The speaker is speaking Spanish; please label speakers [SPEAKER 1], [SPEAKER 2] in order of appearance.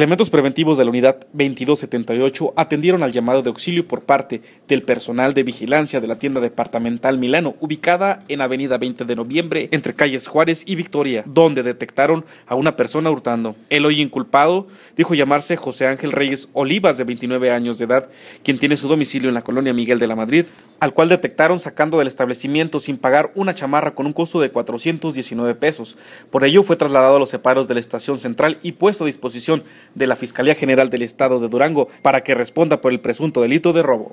[SPEAKER 1] Elementos preventivos de la unidad 2278 atendieron al llamado de auxilio por parte del personal de vigilancia de la tienda departamental Milano, ubicada en Avenida 20 de Noviembre, entre calles Juárez y Victoria, donde detectaron a una persona hurtando. El hoy inculpado dijo llamarse José Ángel Reyes Olivas, de 29 años de edad, quien tiene su domicilio en la colonia Miguel de la Madrid, al cual detectaron sacando del establecimiento sin pagar una chamarra con un costo de 419 pesos. Por ello fue trasladado a los separos de la estación central y puesto a disposición de la Fiscalía General del Estado de Durango para que responda por el presunto delito de robo.